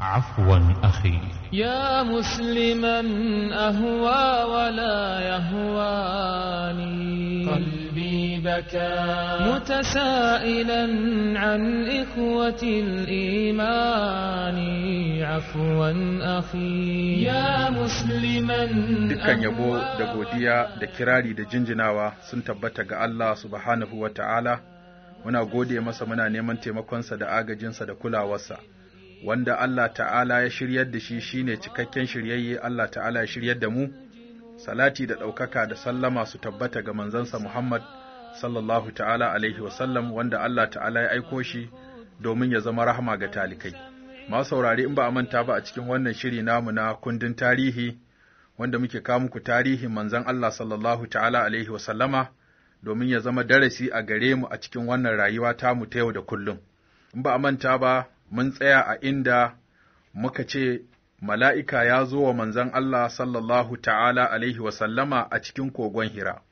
عفوا أخي يا مسلما أهوى ولا يهواني قلبي بكى متسائلا عن إخوة الإيمان عفوا أخي يا مسلما dukkan yabo da godiya da kirari da jinjinawa sun tabbata ga Allah subhanahu wa ta'ala muna gode masa muna neman taimakonsa da agajinsa da kulawarsa wanda Allah ta'ala ya shiryar da shi Shi ne cikakken shiryayye Allah ta'ala ya shiryar da mu salati da ɗaukaka da sallama su tabbata ga manzansa Muhammad sallallahu ta'ala alaihi wasallam wanda Allah ta'ala ya aiko shi domin ya zama rahama ga talikai Ma saurari in ba a manta ba a cikin wannan shiri namu na kundin tarihi wanda muke kawo muku tarihin manzon Allah sallallahu ta'ala alaihi wasallama domin ya zama darasi a gare mu a cikin wannan rayuwa tamu ta yau da kullum in ba a manta ba mun tsaya a inda muka ce mala'ika ya zo wa manzan Allah sallallahu ta'ala alaihi wasallama a cikin kogon Hira,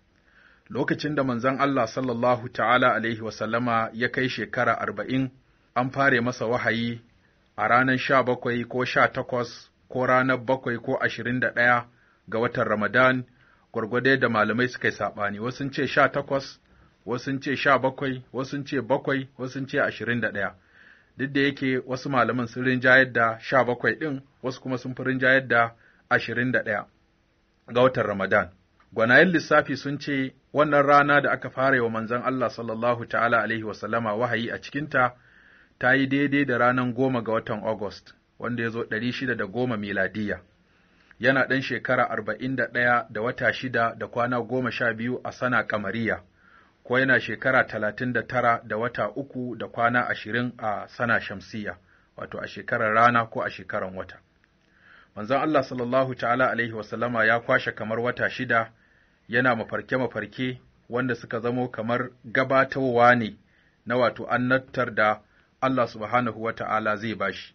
lokacin da manzan Allah sallallahu ta'ala alaihi wasallama ya kai shekara arba'in an fare masa wahayi a ranar sha bakwai ko sha takwas ko ranar bakwai ko ashirin da ɗaya ga watan Ramadan, gwargwade da malamai suka yi saɓani, wasu ce sha takwas, wasu ce sha bakwai, wasu ce bakwai, wasu ce ashirin da ɗaya. duk da yake wasu malaman sun rinjayar da sha bakwai ɗin wasu kuma sun fi rinjayar da ashirin da ɗaya ga watan Ramadan. Gwanayen lissafi sun ce wannan rana da aka fara wa manzon Allah sallallahu ta'ala alaihi wasallama wahayi a cikinta ta yi daidai da ranar goma ga watan August wanda ya zo ɗari shida da goma miladiya. Yana ɗan shekara arba'in da ɗaya da wata shida da kwana goma sha biyu a sana kamariya. ko yana shekara talatin da tara da wata uku da kwana ashirin a sana shamsiya, wato a shekarar rana ko a shekarar wata. Manzon Allah sallallahu ta'ala alaihi wasallama ya kwashe kamar wata shida yana mafarke-mafarke wanda suka zamo kamar gabatowa ne na wato annatar da Allah subhanahu wa ta'ala zai bashi.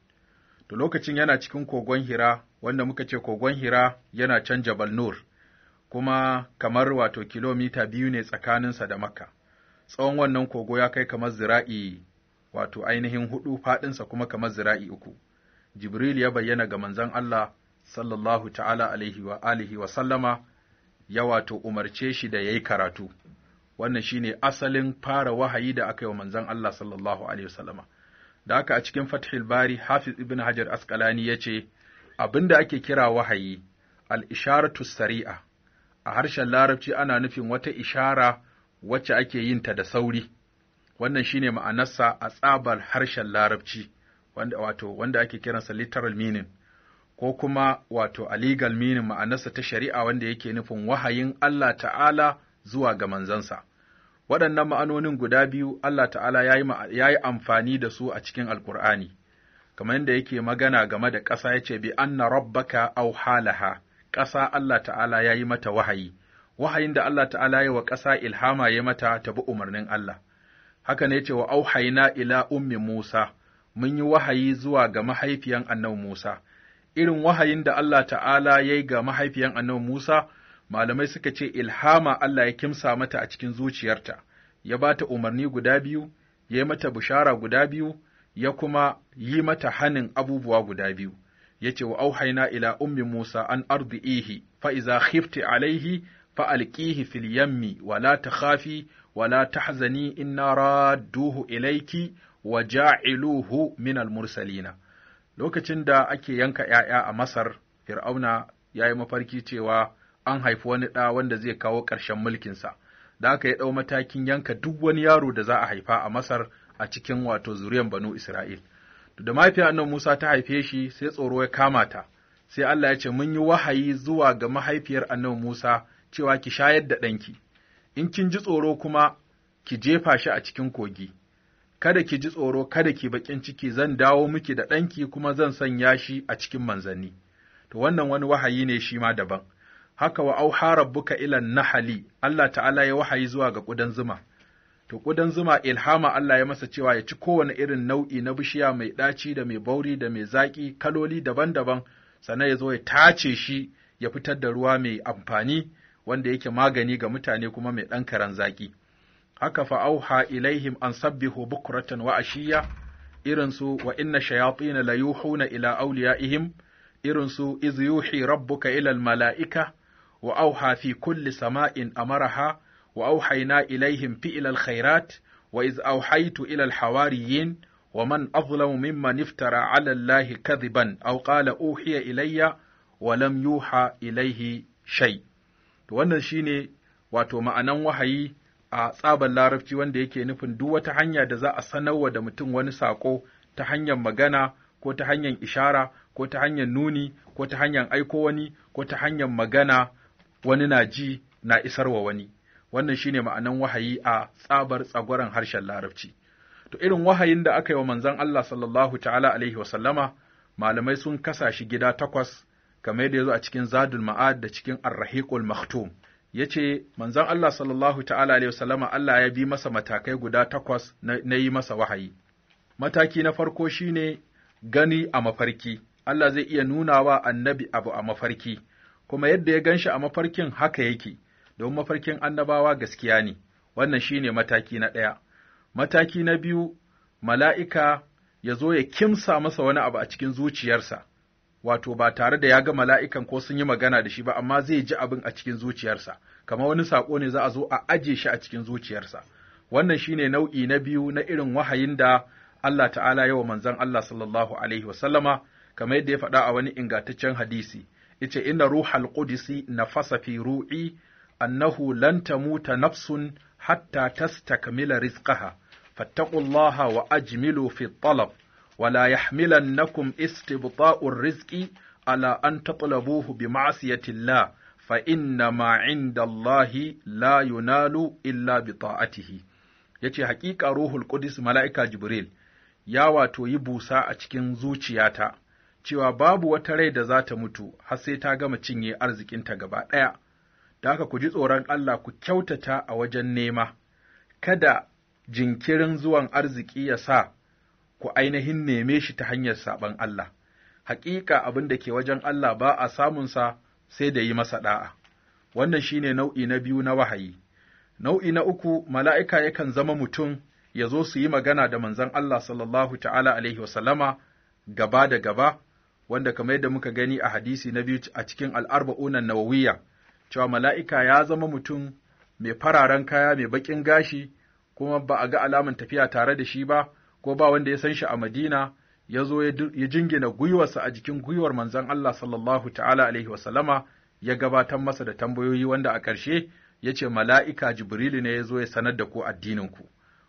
To lokacin yana cikin kogon hira, wanda muka ce kogon hira yana can Jabal Nur, kuma kamar wato kilomita biyu ne tsakaninsa da Makka. Tsawon wannan kogo ya kai kamar zira'i wato ainihin hudu faɗinsa kuma kamar zira'i uku. Jibril ya bayyana ga manzon Allah sallallahu ta'ala alaihi wa alihi wa sallama ya wato umarce shi da yayi karatu. Wannan shine asalin fara wahayi da aka yi wa manzon Allah sallallahu alaihi wa sallama. Da haka a cikin Fathul Bari Hafiz Ibn Hajar Asqalani ya ce abinda ake kira wahayi al-isharatu sari'a a harshen larabci ana nufin wata ishara wacce ake yin ta da sauri, wannan shine ma'anarsa a tsabar harshen larabci, wanda, wato, wanda ake kiransa literal meaning, ko kuma wato a legal meaning ma'anarsa ta shari'a wanda yake nufin wahayin Allah ta'ala zuwa ga manzansa. Waɗannan ma'anonin guda biyu Allah ta'ala ya yi amfani da su a cikin Alƙur'ani, kamar yadda yake magana game da ƙasa ya ce bi anna rabbaka au halaha. ƙasa Allah ta'ala ya yi mata wahayi, wahayin da Allah ta'ala ya wa ƙasa ilhama ya mata ta bi umarnin Allah. Haka ne ce wa auhaina ila ummi Musa, mun yi wahayi zuwa ga mahaifiyan annabi Musa. Irin wahayin da Allah ta'ala ya yi ga mahaifiyan annabi Musa, malamai suka ce ilhama Allah ya kimsa mata a cikin zuciyarta, ya ba ta umarni guda biyu, ya yi mata bishara guda biyu, ya kuma yi mata hanin abubuwa guda biyu. yace wa auhaina ila ummi Musa an ardihi fa iza khifti alaihi fa alqihi fil yammi wa la takhafi wa la tahzani inna radduhu ilayki wa ja'iluhu min al mursalina lokacin da ake yanka ‘ya'ya a Masar, Fir'auna yayi mafarki cewa an haifi wani ɗa wanda zai kawo ƙarshen sa, da aka ya ɗau matakin yanka duk wani yaro da za a haifa a Masar a cikin wato zuriyan Banu Isra'il. da mahaifiyar annabi Musa ta haife shi sai tsoro ya kama ta sai Allah ya ce mun yi wahayi zuwa ga mahaifiyar annabi Musa cewa ki shayar da ɗanki in kin ji tsoro kuma ki jefa shi a cikin kogi kada ki ji tsoro kada ki bakin ciki zan dawo miki da ɗanki kuma zan sanya shi a cikin manzanni to wannan wani wahayi ne shi ma daban haka wa auha rabbuka ilan nahali Allah ta'ala ya wahayi zuwa ga ƙudan zuma to ƙudan zuma ilhama Allah ya masa cewa ya ci kowane irin nau'i na bishiya mai ɗaci da mai bauri da mai zaƙi kaloli daban-daban sannan ya zo ya tace shi ya fitar da ruwa mai amfani wanda yake magani ga mutane kuma mai ɗan karan zaƙi. Haka fa'auha ilaihim an sabbihu Bukuratan wa ashiya irinsu wa inna shayatina la yuhuna ila awliyaihim irinsu iz yuhi rabbuka ila mala'ika wa auha fi kulli sama'in amaraha wa إليهم ilaihim fi'ilal khairat wa iz auhaytu ilal hawariyin wa man azlamu mimman iftara ala Allahi kadhiban aw qala uhiya ilayya wa lam yuha ilaihi shay wannan shine wato ma'anan wahayi a tsaban larabci wanda yake nufin duk wata hanya da za a sanarwa da mutum wani sako ta hanyar magana ko ta hanyar ishara ko ta hanyar nuni ko ta hanyar aiko wani ko ta hanyar magana wani na ji na isarwa wani wannan shine ma'anan wahayi a tsabar tsagwaron harshen larabci to irin wahayin da aka yi wa manzon Allah sallallahu ta'ala alaihi wa sallama malamai sun kasa shi gida takwas kamar yadda yazo a cikin Zadul Ma'ad da cikin Ar-Rahiqul Maktum yace manzon Allah sallallahu ta'ala alaihi wa sallama Allah ya bi masa matakai guda takwas na yi masa wahayi mataki na farko shine gani a mafarki Allah zai iya nuna wa annabi abu a mafarki kuma yadda ya ganshi a mafarkin haka yake domin mafarkin annabawa gaskiya ne, wannan shi ne mataki na ɗaya. Mataki na biyu, mala'ika ya zo ya kimsa masa wani abu a cikin zuciyarsa, wato ba tare da ya ga mala'ikan ko sun yi magana da shi ba, amma zai ji abin a cikin zuciyarsa, kamar wani saƙo ne za a zo a aje shi a cikin zuciyarsa. Wannan shi ne nau'i na biyu na irin wahayin da Allah ta'ala yawa manzan Allah sallallahu Alaihi wasallama, kamar yadda ya faɗa a wani ingantaccen hadisi, yace inna ruhal qudsi na fi ru'i annahu lan tamuta nafsun hatta tastakmila rizqaha fattaqullaha wa ajmilu fi talab ولا يحملنكم استبطاء الرزق على أن تطلبوه بمعصية الله فإنما عند الله لا ينال إلا بطاعته yace haƙiƙa ruhul ƙudus mala'ika Jibril ya wato yi busa a cikin zuciyata, cewa babu wata rai da zata mutu har sai ta gama cinye arzikinta gaba ɗaya, da haka ku ji tsoron Allah ku kyautata a wajen nema, kada jinkirin zuwan arziki ya sa ku ainihin neme shi ta hanyar saɓan Allah, haƙiƙa abin da ke wajen Allah ba a samunsa sai da yi masa ɗa'a. Wannan shi ne nau'i na biyu na wahayi. Nau'i na uku, mala'ika yakan zama mutum ya zo su yi magana da manzon Allah sallallahu ta'ala alaihi wasallama gaba da gaba, wanda kamar yadda muka gani a hadisi na biyu a cikin al'arba'unan nawawiyya. cewa mala'ika ya zama mutum mai fararen kaya mai baƙin gashi, kuma ba a ga alamun tafiya tare da shi ba, ko ba wanda ya san shi a Madina, ya zo ya jingina gwiwarsa a jikin gwiwar manzon Allah sallallahu ta'ala alaihi wasallama ya gabatar masa da tambayoyi wanda a ƙarshe ya ce mala'ika Jibrilu ne ya zo ya sanar da ku addininku.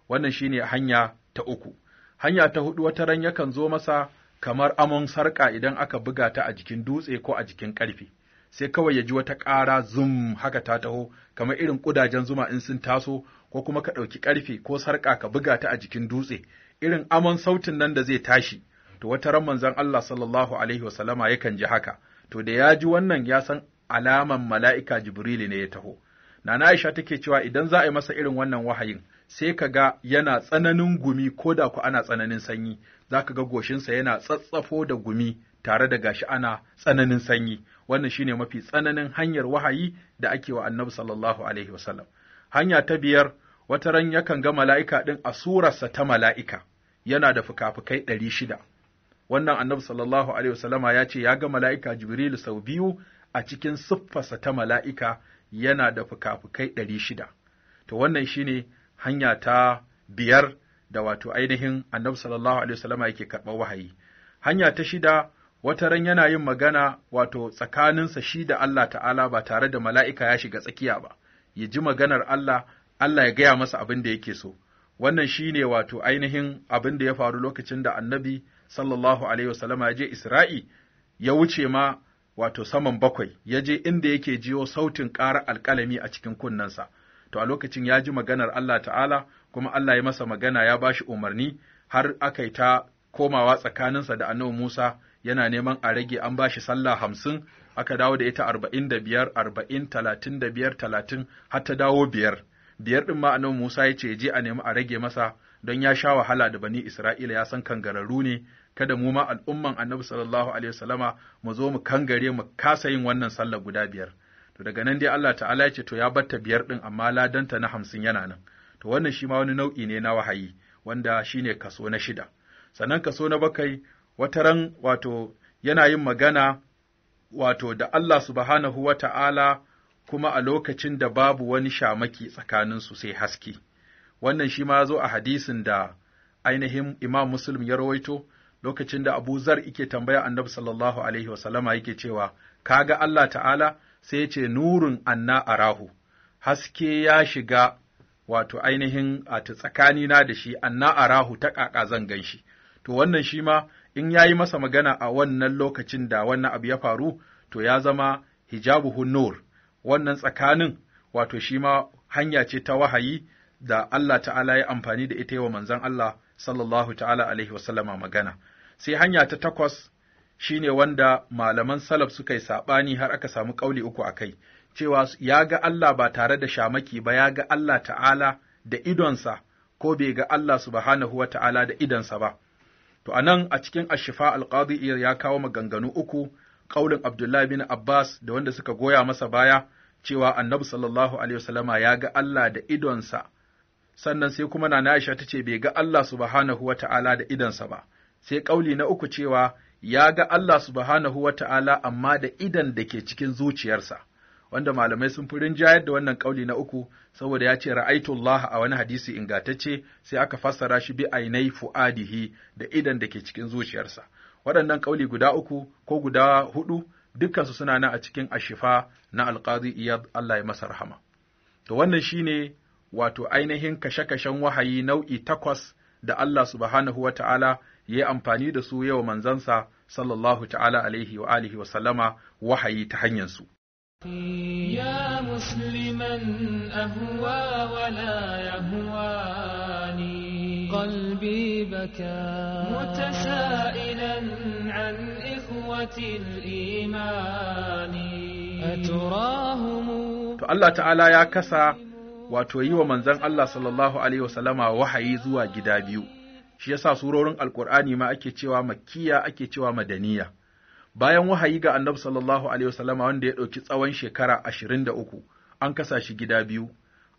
Wannan shi ne hanya ta uku. Hanya ta huɗu wata ran yakan zo masa kamar amon sarƙa idan aka buga ta a jikin dutse ko a jikin ƙarfe. sai kawai ya ji wata ƙara zum haka ta taho kamar irin ƙudajen zuma in sun taso ko kuma ka ɗauki ƙarfe ko sarƙa ka buga ta a jikin dutse irin aman sautin nan da zai tashi to wata ran manzon Allah sallallahu alaihi wasallama yakan ji haka to da ya ji wannan ya san alaman mala'ika Jibrilu ne ya taho Nana Aisha take cewa idan za a yi masa irin wannan wahayin sai ka ga yana tsananin gumi ko da ku ana tsananin sanyi za ka ga goshinsa yana tsatsafo da gumi tare da gashi ana tsananin sanyi wannan shine mafi tsananin hanyar wahayi da ake wa annabi sallallahu alaihi wasallam hanya ta biyar wata ran yakan ga mala'ika ɗin a surarsa ta mala'ika yana da fuka-fukai ɗari shida wannan annabi sallallahu alaihi wasallama ya ce ya ga mala'ika jibrilu sau biyu a cikin siffarsa ta mala'ika yana da fuka-fukai ɗari shida to wannan shine hanya ta biyar da wato ainihin annabi sallallahu alaihi wasallama yake karɓar wahayi hanya ta shida Wata ran yana yin magana wato tsakaninsa shi da Allah ta'ala ba tare da mala'ika ya shiga tsakiya ba, ya ji maganar Allah, Allah ya gaya masa abin da yake so. Wannan shi ne wato ainihin abin da ya faru lokacin da annabi sallallahu Alaihi wasallama ya je Isra'i ya wuce ma wato saman bakwai, ya je inda yake jiyo sautin ƙara alƙalami a cikin kunnensa. To a lokacin ya ji maganar Allah ta'ala, kuma Allah ya masa magana ya ba shi umarni har aka ta komawa tsakaninsa da annabi Musa yana neman a rage an ba shi sallah hamsin aka dawo da ita arba'in da biyar arba'in talatin da biyar talatin har ta dawo biyar biyar ɗin ma nan Musa ya ce je a nemi a rage masa don ya sha wahala da bani Isra'ila ya san kangararru ne kada mu ma al'umman annabi sallallahu alaihi wasallama mu zo mu kangare mu kasa yin wannan sallah guda biyar to daga nan dai Allah ta'ala ya ce to ya batta biyar ɗin amma ladanta na hamsin yana nan to wannan shi ma wani nau'i ne na wahayi wanda shine kaso na shida sannan kaso na bakwai Wata ran wato yana yin magana wato da Allah subhanahu wa ta'ala kuma a lokacin da babu wani shamaki tsakaninsu sai haske. Wannan shi ma zo a hadisin da ainihin Imam Muslim ya rawaito lokacin da Abu Zar yake tambaya Annabi sallallahu alaihi wasallama yake cewa, Kaga Allah ta'ala sai ya ce, Nurun anna arahu, haske ya shiga wato ainihin a tsakanina da shi, anna arahu ta ƙaƙa zan gan shi. To wannan shi ma in ya yi masa magana a wannan lokacin da wannan abu ya faru, to ya zama hijabu hunur wannan tsakanin wato shi ma hanya ce ta wahayi da Allah ta'ala ya amfani da ita yi wa manzan Allah sallallahu ta'ala alaihi wasallama magana. Sai hanya ta takwas shi ne wanda malaman salaf suka yi saɓani har aka samu ƙauli uku a kai, cewa ya ga Allah ba tare da shamaki ba ya ga Allah ta'ala da idonsa ko bai ga Allah subhanahu wa ta'ala da idonsa ba, To a nan a cikin ashifa alƙadi ya kawo maganganu uku, ƙaulin Abdullahi bin Abbas da wanda suka goya masa baya, cewa annabi sallallahu alaihi wasallama ya ga Allah da idonsa, sannan sai kuma na Aisha ta ce bai ga Allah subhanahu wata'ala da idonsa ba, sai ƙauli na uku cewa ya ga Allah subhanahu wata'ala amma da idan da ke cikin zuciyarsa. wanda malamai sun fi rinjayar da wannan kauli na uku saboda ya ce ra'aitullah a wani hadisi ingatacce sai aka fassara shi bi ainai fu'adihi da idan da ke cikin zuciyarsa waɗannan kauli guda uku ko guda hudu dukkansu suna nan a cikin ashifa na alqazi iyad Allah ya masa rahama to wannan shine wato ainihin kashe-kashen wahayi nau'i takwas da Allah subhanahu wa ta'ala ya yi amfani da su yau manzansa sallallahu ta'ala alaihi wa alihi wa sallama wahayi ta hanyarsu. يا مسلما أهوى ولا يهواني قلبي بكى متسائلا عن إخوة الإيمان أتراهم to Allah ta'ala ya kasa wato yi wa manzon Allah sallallahu alaihi wasallama wahayi zuwa gida biyu shi yasa surorin Alƙur'ani ma ake cewa makkiya ake cewa madaniya bayan wahayi ga annabi sallallahu alaihi wasallama wanda ya ɗauki tsawon shekara ashirin da uku an kasa shi gida biyu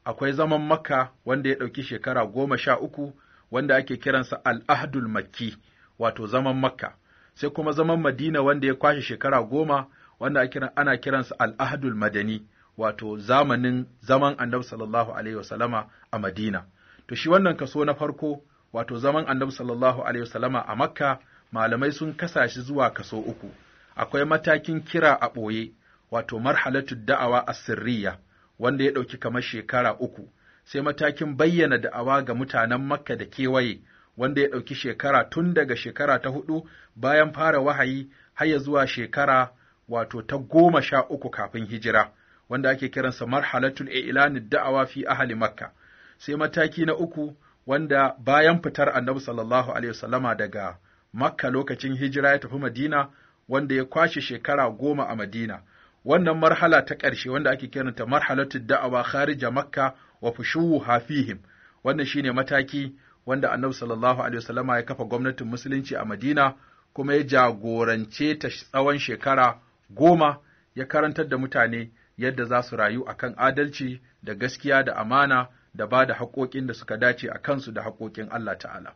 akwai zaman makka wanda ya ɗauki shekara goma sha uku wanda ake kiransa al'ahdul makki wato zaman makka sai kuma zaman madina wanda ya kwashe shekara goma wanda ana kiransa al'ahdul madani wato zamanin zaman annabi sallallahu alaihi wasallama a madina to shi wannan kaso na farko wato zaman annabi sallallahu alaihi wasallama a makka malamai sun kasa shi zuwa kaso uku akwai matakin kira a ɓoye, wato marhalatu da'awa a sirriya, wanda ya ɗauki kamar shekara uku, sai matakin bayyana da'awa ga mutanen Makka da kewaye, wanda ya ɗauki shekara tun daga shekara ta huɗu bayan fara wahayi har ya zuwa shekara wato ta goma sha uku kafin hijira, wanda ake kiransa marhalatul ilani da'awa fi ahali Makka. Sai mataki na uku wanda bayan fitar Annabi sallallahu alaihi wasallama daga Makka lokacin hijira ya tafi Madina wanda ya kwashe shekara goma a Madina. Wannan marhala ta ƙarshe wanda ake kiranta marhalatu da'awa kharija Makka wa fushuhu hafihim. Wannan shine mataki wanda Annabi sallallahu alaihi wasallama ya kafa gwamnatin musulunci a Madina kuma ya jagorance ta tsawon shekara goma ya karantar da mutane yadda za su rayu akan adalci da gaskiya da amana da ba da haƙoƙin da suka dace a kansu da haƙoƙin Allah ta'ala.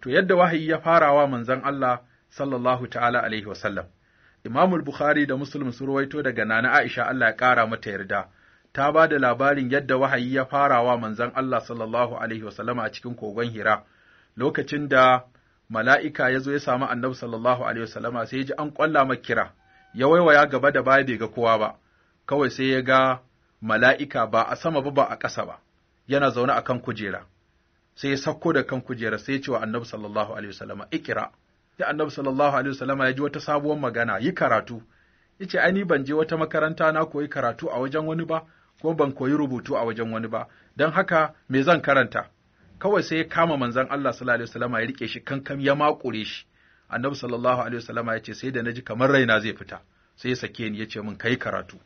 To yadda wahayi ya farawa manzon Allah sallallahu ta'ala alaihi wasallam. Imamul Bukhari da Muslim sun ruwaito daga Nana Aisha Allah ya ƙara mata yarda, ta ba da labarin yadda wahayi ya fara wa manzon Allah sallallahu alaihi wasallama a cikin kogon Hira, lokacin da mala'ika ya zo ya samu annabi sallallahu alaihi wasallama sai ya ji an ƙwalla makira, ya waiwaya gaba da baya bai ga kowa ba, kawai sai ya ga mala'ika ba a sama ba ba a ƙasa ba, yana zaune a kan kujera. Sai ya sauko da kan kujera sai ya ce wa annabi sallallahu alaihi wasallama, ikira. sai annabi sallallahu alaihi wasallama ya ji wata sabuwar magana yi karatu yace ai ni ban je wata makaranta na koyi karatu a wajen wani ba ko ban koyi rubutu a wajen wani ba don haka me zan karanta kawai sai ya kama manzon Allah sallallahu alaihi wasallama ya rike shi kankam ya makure shi annabi sallallahu alaihi wasallama ya ce sai da naji kamar raina zai fita sai ya sake ni ya ce min kai karatu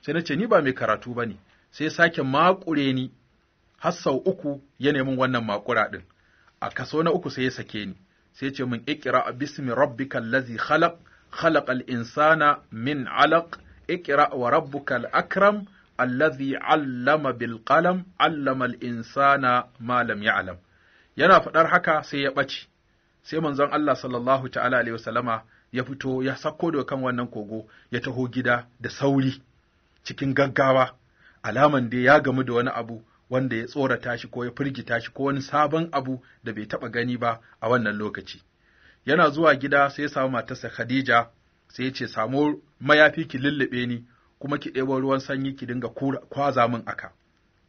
sai na ce ni ba mai karatu ba ne sai sake makure ni har sau uku ya nemi wannan makura ɗin a kaso na uku sai ya sake ni sai ce mun ikira bismi rabbika allazi khalaq khalaqal insana min alaq ikira wa rabbukal akram allazi allama bil qalam allama al insana ma lam ya'lam yana faɗar haka sai ya ɓace sai manzon Allah sallallahu ta'ala alaihi wasallama ya fito ya sako da kan wannan kogo ya taho gida da sauri cikin gaggawa alaman dai ya gamu da wani abu wanda ya tsorata shi ko ya firgita shi ko wani sabon abu da bai taɓa gani ba a wannan lokaci. Yana zuwa gida sai ya samu matarsa Khadija sai ya ce samo mayafi ki lullube ni kuma ki ɗebo ruwan sanyi ki dinga kwaza min aka.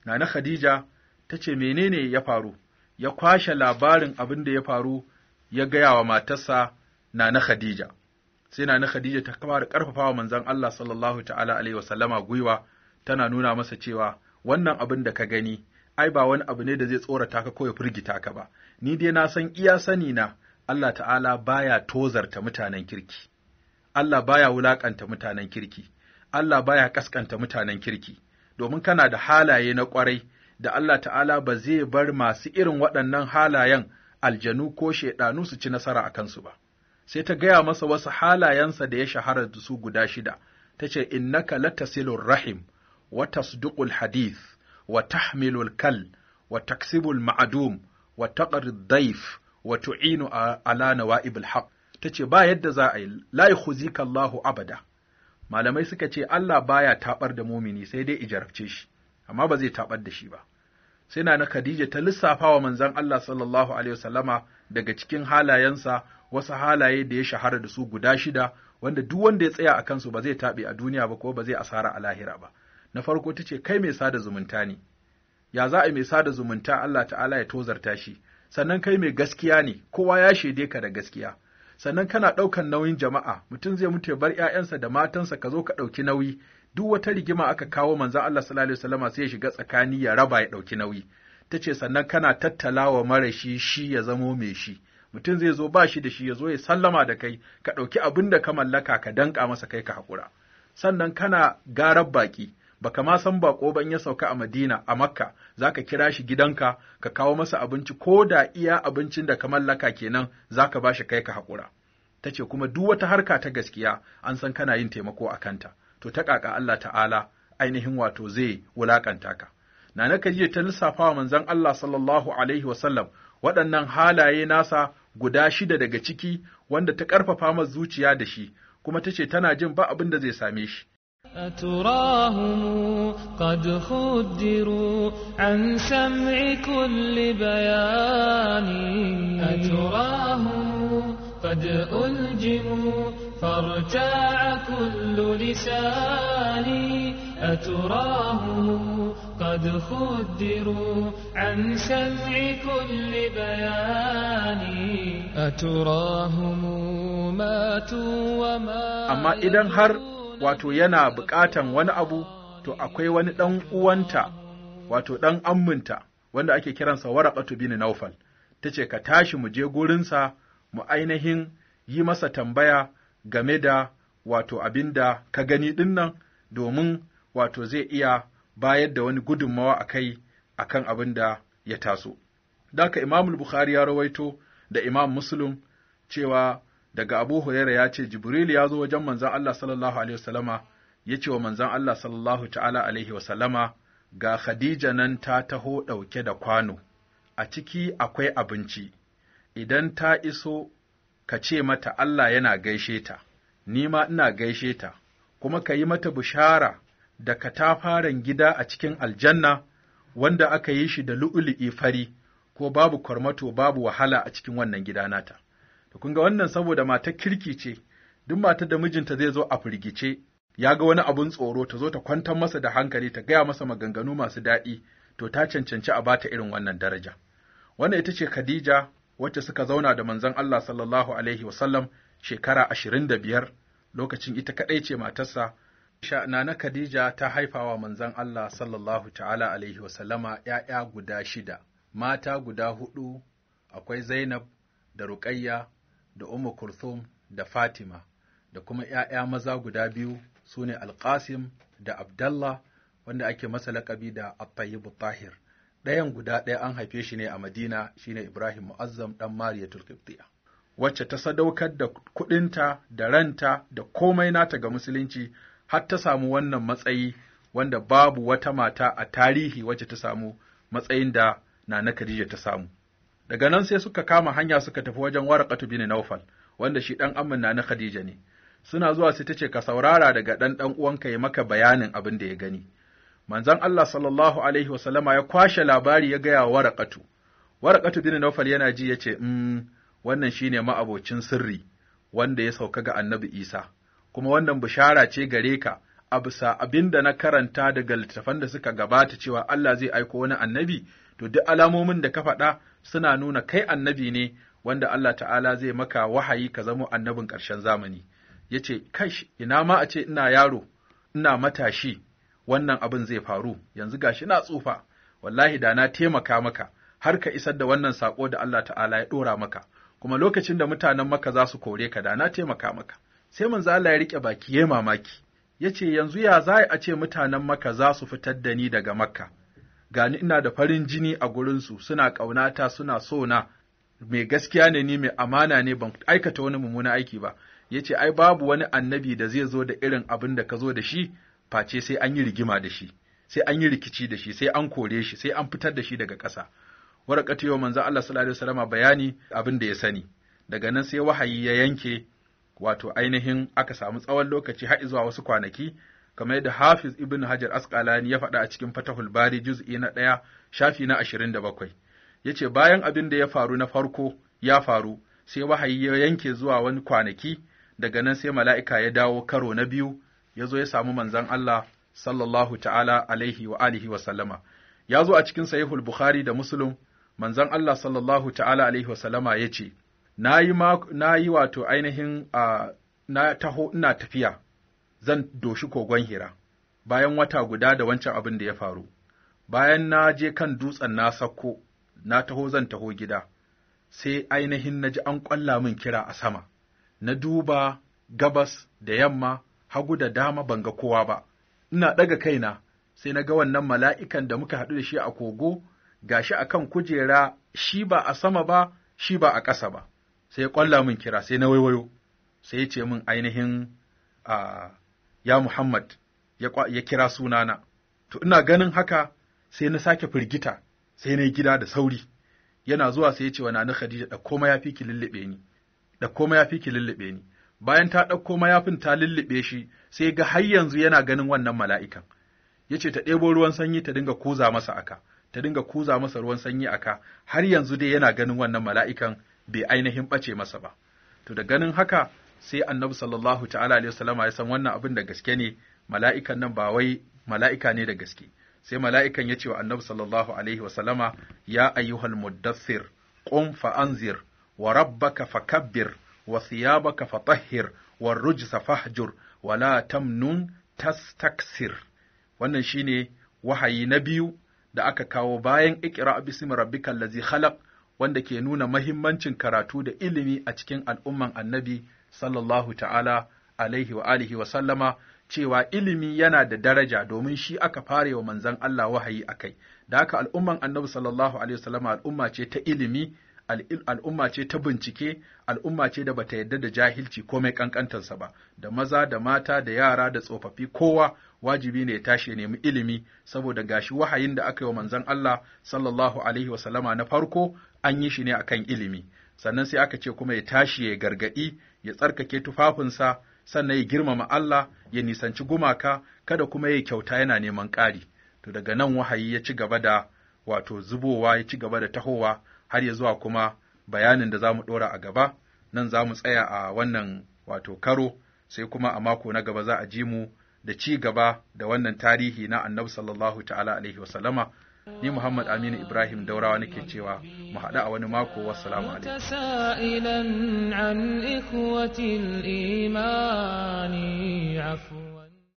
Nana Khadija ta ce menene ya faru? Ya kwashe labarin abin da ya faru ya gaya wa matarsa Nana Khadija. Sai Nana Khadija ta fara ƙarfafa wa manzan Allah sallallahu ta'ala alaihi Sallama, gwiwa tana nuna masa cewa wannan abin da ka gani ai ba wani abu ne da zai tsorata ka ko ya firgita ka ba ni dai na san iya sani na Allah ta'ala baya tozarta mutanen kirki Allah baya wulakanta mutanen kirki Allah baya kaskanta mutanen kirki domin kana da halaye na kwarai da Allah ta'ala ba zai bar masu irin waɗannan halayen aljanu ko shaidanu su ci nasara a kansu ba sai ta gaya masa wasu halayensa da ya shahara da su guda shida ta ce innaka latasilur rahim wa tasduqul hadith wa tahmilul kal wa taksibul ma'adum wa taqar daif wa tu'inu ala nawa'ibul haq tace ba yadda za a yi la abada malamai suka ce Allah baya taɓar da mumini sai dai ijarabce shi amma ba zai taɓar da shi ba sai na Khadija ta lissafa wa manzon Allah sallallahu alaihi daga cikin halayensa wasu halaye da ya shahara da su guda shida wanda duk wanda ya tsaya a kansu ba zai taɓe a duniya ba ko ba zai asara a lahira ba na farko ta ce kai mai sada zumunta ne ya za a mai sada zumunta Allah ta'ala ya tozarta shi sannan kai mai gaskiya ne kowa ya shaide ka da gaskiya sannan kana ɗaukan nauyin jama'a mutum zai mutu ya bar ‘ya'yansa da matansa ka zo ka ɗauki nauyi duk wata rigima aka kawo manzan Allah sallallahu alaihi wasallama sai ya shiga tsakani ya raba ya ɗauki nauyi ta ce sannan kana tattalawa mara shi shi ya zamo mai shi mutum zai zo ba shi da shi ya zo ya sallama da kai ka ɗauki abin da ka mallaka ka danƙa masa kai ka haƙura sannan kana garar baƙi baka ma san bako ban ya sauka a Madina a Makka zaka kira shi gidanka ka kawo masa abinci ko da iya abincin da ka mallaka kenan zaka shi kai ka hakura tace kuma duk wata harka ta gaskiya an san kana yin taimako a kanta to ta kaka Allah ta'ala ainihin wato zai wulakanta ka Nana kaji ta lissafa wa manzon Allah sallallahu alaihi wasallam waɗannan halaye nasa guda shida daga ciki wanda ta ƙarfafa masa zuciya da shi kuma tace tana jin ba abin da zai same shi أتراهم قد خدروا عن سمع كل بيان أتراهم قد ألجموا فارتاع كل لساني أتراهم قد خدروا عن سمع كل بيان أتراهم ماتوا وما أما إذا هر wato yana buƙatan wani abu, to akwai wani ɗan uwanta, wato ɗan amminta, wanda ake kiransa waraƙatu bin Naufal, ta ce, Ka tashi mu je gurinsa, mu ainihin yi masa tambaya game da wato abin da ka gani ɗin domin wato zai iya bayar da wani gudunmawa a kai a kan abin da ya taso. Daka imamul Bukhari ya rawaito da Imam Musulun cewa daga Abu Huraira ya ce Jibril ya zo wajen manzon Allah sallallahu alaihi wasallama ya ce wa manzon Allah sallallahu ta'ala alaihi wasallama ga Khadija nan ta taho ɗauke da kwano a ciki akwai abinci idan ta iso ka ce mata Allah yana gaishe ta ni ma ina gaishe ta kuma ka yi mata bushara, da katafaren gida a cikin aljanna wanda aka yi shi da lu'ulu'i fari ko babu kwarmato babu wahala a cikin wannan gida nata To kun ga wannan saboda matar kirki ce, duk matar da mijinta zai zo a firgice, ya ga wani abun tsoro ta zo ta kwantar masa da hankali ta gaya masa maganganu masu daɗi, to ta cancanci a bata irin wannan daraja. Wannan ita ce Khadija wacce suka zauna da manzon Allah sallallahu alaihi wasallam shekara ashirin da biyar lokacin ita kaɗai ce matarsa Nana Khadija ta haifawa wa manzon Allah sallallahu ta'ala alaihi wasallama ‘ya'ya guda shida, mata guda huɗu, akwai Zainab da Ruƙayya da Umma Kurthum, da Fatima da kuma ‘ya'ya maza guda biyu su ne Alƙasim da Abdallah wanda ake masa laƙabi da Attayibu Tahir. Ɗayan guda ɗaya an haife shi ne a Madina ne Ibrahim Mu'azzam ɗan Mariya Tulkiftiya, Wacce ta sadaukar da kuɗinta da ranta da komai nata ga Musulunci har ta samu wannan matsayi wanda babu wata mata a tarihi wacce ta samu matsayin da na Khadija ta samu. Daga nan sai suka kama hanya suka tafi wajen warakatu bin Naufal, wanda shi ɗan amina na Khadija ne. Suna zuwa sai ta ce ka saurara daga ɗan ɗan uwanka ya maka bayanin abin da ya gani. Manzon Allah sallallahu alaihi wasallama ya kwashe labari ya gaya wa warakatu Warqatu bin Naufal yana ji ya ce, "Mm, wannan shine ma'abocin sirri wanda ya sauka ga Annabi Isa, kuma wannan bishara ce gare ka a bisa abin da na karanta daga littattafan da suka gabata cewa Allah zai aiko wani annabi, to duk alamomin da ka faɗa suna nuna kai annabi ne wanda Allah ta'ala zai maka wahayi ka zama annabin ƙarshen zamani ya kash ina ma a ce ina yaro ina matashi wannan abin zai faru yanzu gashi na tsufa wallahi da na taimaka maka har ka isar da wannan sako da Allah ta'ala ya ɗora maka kuma lokacin da mutanen maka za su kore ka da na taimaka maka sai mun Allah ya riƙe baki ya mamaki Yace yanzu ya za a ce mutanen maka za su fitar da ni daga makka gani ina da farin jini a gurinsu suna ƙaunata suna sona mai gaskiya ne ni mai amana ne ban aikata wani mummuna aiki ba ya ce ai babu wani annabi da zai zo da irin abin da ka zo da shi face sai an yi rigima da shi sai an yi rikici da shi sai an kore shi sai an fitar da shi daga ƙasa warakatu yau manzo Allah sallallahu alaihi wasallam bayani abin da ya sani daga nan sai wahayi ya yanke wato ainihin aka samu tsawon lokaci har zuwa wasu kwanaki kamar yadda Hafiz Ibn Hajar Asqalani ya faɗa a cikin Fatahul Bari juz'i na ɗaya shafi na ashirin da bakwai. Ya ce bayan abin da ya faru na farko ya faru sai wahayi ya yanke zuwa wani kwanaki daga nan sai mala'ika ya dawo karo na biyu ya zo ya samu manzan Allah sallallahu ta'ala alaihi wa alihi wa sallama. Ya zo a cikin sahihul Bukhari da Muslim manzan Allah sallallahu ta'ala alaihi wa sallama ya ce, Na yi wato ainihin na taho ina tafiya zan doshi kogon hira, bayan wata guda da wancan abin da ya faru, bayan na je kan dutsen na sakko, na taho zan taho gida, sai ainihin na ji an ƙwalla min kira a sama, na duba gabas da yamma, hagu da dama ban ga kowa ba, ina ɗaga kaina, sai na ga wannan mala'ikan da muka haɗu da shi a kogo, ga shi a kan kujera shi ba a sama ba, shi ba a ƙasa ba, sai ya ƙwalla min kira, sai na waiwayo, sai ya ce min ainihin a ah, ya Muhammad ya, ya kira sunana. To ina ganin haka sai na sake firgita, sai na yi gida da sauri. Yana zuwa sai ya ce wa Nana Khadija ɗauko mayafi ki lullube ni, ɗauko mayafi ki lullube ni. Bayan ta ɗauko mayafin ta lullube shi, sai ga har yanzu yana ganin wannan mala'ikan. Ya ce ta ɗebo ruwan sanyi ta dinga kuza masa aka, ta dinga kuza masa ruwan sanyi aka, har yanzu dai yana ganin wannan mala'ikan bai ainihin ɓace masa ba. To da ganin haka sai annabi sallallahu ta'ala alaihi wasallama ya san wannan abin da gaske ne mala'ikan nan ba wai mala'ika ne da gaske sai mala'ikan ya ce wa annabi sallallahu alaihi wasallama ya ayyuhal muddathir qum fa anzir wa rabbaka fakabbir wa thiyabaka fatahhir wa rujsa fahjur wa la tamnun tastaksir wannan shine wahayi na biyu da aka kawo bayan ikira bismi rabbikal ladzi khalaq wanda ke nuna mahimmancin karatu da ilimi a cikin al'umman annabi sallallahu ta'ala alaihi wa alihi wa sallama cewa ilimi yana da daraja domin shi aka fara wa manzan Allah wahayi akai da haka al'umman annabi sallallahu alaihi sallama al'umma ce ta ilimi al'umma ce ta bincike al'umma ce da bata yarda da jahilci komai ƙanƙantarsa ba da maza da mata da yara da tsofaffi kowa wajibi ne ya tashi ya nemi ilimi saboda gashi wahayin da aka yi wa manzan Allah sallallahu alaihi sallama na farko an yi shi ne akan ilimi sannan sai aka ce kuma ya tashi ya gargadi ya tsarkake tufafinsa, sannan ya girmama Allah, ya nisanci gumaka, kada kuma ya kyauta yana neman ƙari. To daga nan wahayi ya ci gaba da wato zubowa ya ci gaba da tahowa har ya zuwa kuma bayanin da za mu ɗora a gaba, nan za mu tsaya a wannan wato karo, sai kuma a mako na gaba za a ji mu da ci gaba da wannan tarihi na annabi sallallahu ta'ala alaihi wasallama ni Muhammad Aminu Ibrahim Daurawa nake cewa mu haɗu a wani mako wassalamu alaikum